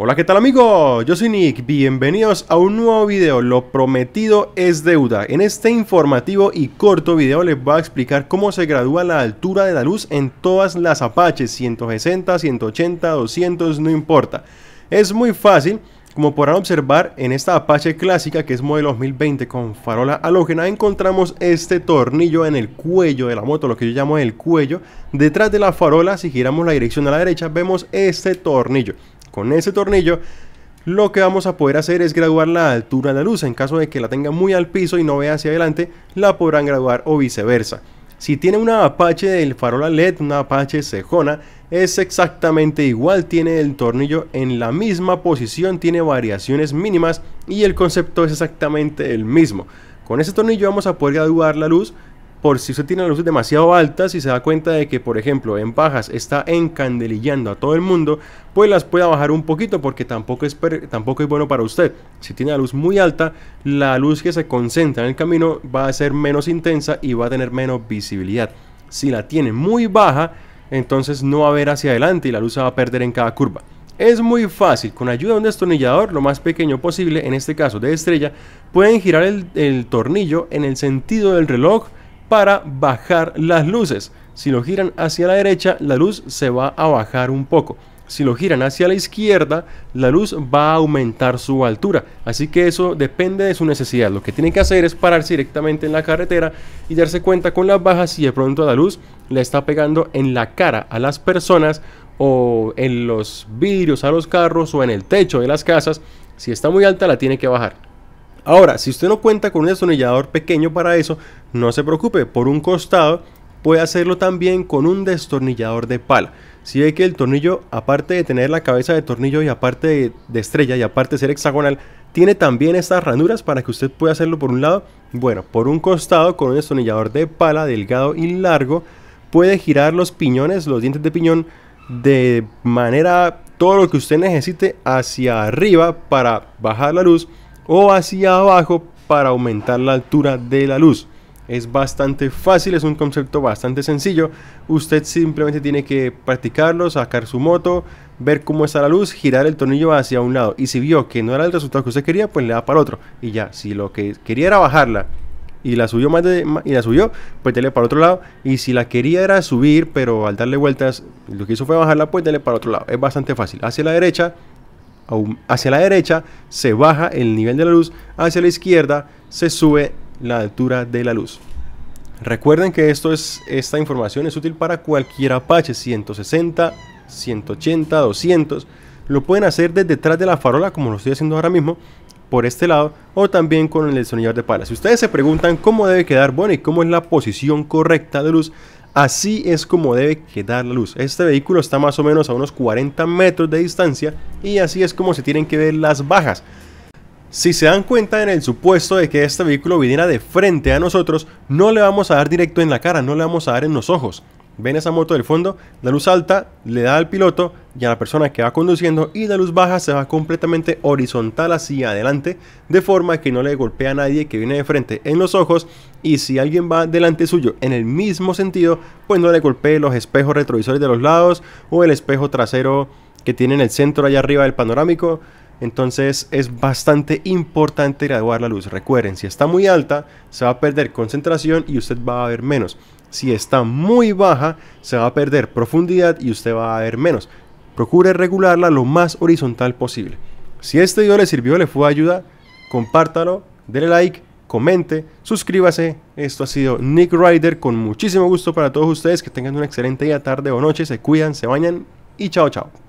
Hola, ¿qué tal amigos? Yo soy Nick, bienvenidos a un nuevo video, lo prometido es deuda. En este informativo y corto video les voy a explicar cómo se gradúa la altura de la luz en todas las Apaches, 160, 180, 200, no importa. Es muy fácil, como podrán observar en esta Apache clásica que es modelo 2020 con farola halógena, encontramos este tornillo en el cuello de la moto, lo que yo llamo el cuello. Detrás de la farola, si giramos la dirección a la derecha, vemos este tornillo con ese tornillo, lo que vamos a poder hacer es graduar la altura de la luz. En caso de que la tenga muy al piso y no vea hacia adelante, la podrán graduar o viceversa. Si tiene una Apache del farol LED, una Apache cejona, es exactamente igual, tiene el tornillo en la misma posición, tiene variaciones mínimas y el concepto es exactamente el mismo. Con ese tornillo vamos a poder graduar la luz por si usted tiene las luces demasiado altas y se da cuenta de que, por ejemplo, en bajas está encandelillando a todo el mundo, pues las pueda bajar un poquito porque tampoco es, tampoco es bueno para usted. Si tiene la luz muy alta, la luz que se concentra en el camino va a ser menos intensa y va a tener menos visibilidad. Si la tiene muy baja, entonces no va a ver hacia adelante y la luz se va a perder en cada curva. Es muy fácil, con ayuda de un destornillador lo más pequeño posible, en este caso de estrella, pueden girar el tornillo en el sentido del reloj para bajar las luces. Si lo giran hacia la derecha, la luz se va a bajar un poco. Si lo giran hacia la izquierda, la luz va a aumentar su altura. Así que eso depende de su necesidad. Lo que tiene que hacer es pararse directamente en la carretera y darse cuenta con las bajas si de pronto la luz le está pegando en la cara a las personas o en los vidrios a los carros o en el techo de las casas. Si está muy alta, la tiene que bajar. Ahora, si usted no cuenta con un destornillador pequeño para eso, no se preocupe, por un costado puede hacerlo también con un destornillador de pala. Si ve que el tornillo, aparte de tener la cabeza de tornillo y aparte de, estrella y aparte de ser hexagonal, tiene también estas ranuras para que usted pueda hacerlo por un lado. Bueno, por un costado con un destornillador de pala delgado y largo, puede girar los piñones, los dientes de piñón, de manera todo lo que usted necesite hacia arriba para bajar la luz o hacia abajo para aumentar la altura de la luz. Es bastante fácil, es un concepto bastante sencillo. Usted simplemente tiene que practicarlo, sacar su moto, ver cómo está la luz, girar el tornillo hacia un lado. Y si vio que no era el resultado que usted quería, pues le da para otro. Y ya, si lo que quería era bajarla y la subió más y la subió, pues dele para otro lado. Y si la quería era subir, pero al darle vueltas, lo que hizo fue bajarla, pues dele para otro lado. Es bastante fácil. Hacia la derecha, hacia la derecha, se baja el nivel de la luz, hacia la izquierda se sube la altura de la luz. Recuerden que esto es, esta información es útil para cualquier Apache 160, 180, 200. Lo pueden hacer desde detrás de la farola, como lo estoy haciendo ahora mismo, por este lado, o también con el destornillador de pala. Si ustedes se preguntan cómo debe quedar, bueno, y cómo es la posición correcta de luz, Así es como debe quedar la luz. Este vehículo está más o menos a unos 40 metros de distancia y así es como se tienen que ver las bajas. Si se dan cuenta en el supuesto de que este vehículo viniera de frente a nosotros, no le vamos a dar directo en la cara, no le vamos a dar en los ojos ven esa moto del fondo, la luz alta le da al piloto y a la persona que va conduciendo y la luz baja se va completamente horizontal hacia adelante de forma que no le golpea a nadie que viene de frente en los ojos y si alguien va delante suyo en el mismo sentido pues no le golpee los espejos retrovisores de los lados o el espejo trasero que tiene en el centro allá arriba del panorámico entonces es bastante importante graduar la luz. Recuerden, si está muy alta, se va a perder concentración y usted va a ver menos. Si está muy baja, se va a perder profundidad y usted va a ver menos. Procure regularla lo más horizontal posible. Si este video le sirvió, le fue ayuda, compártalo, dele like, comente, suscríbase. Esto ha sido Nick Ryder con muchísimo gusto para todos ustedes. Que tengan una excelente día, tarde o noche. Se cuidan, se bañan y chao, chao.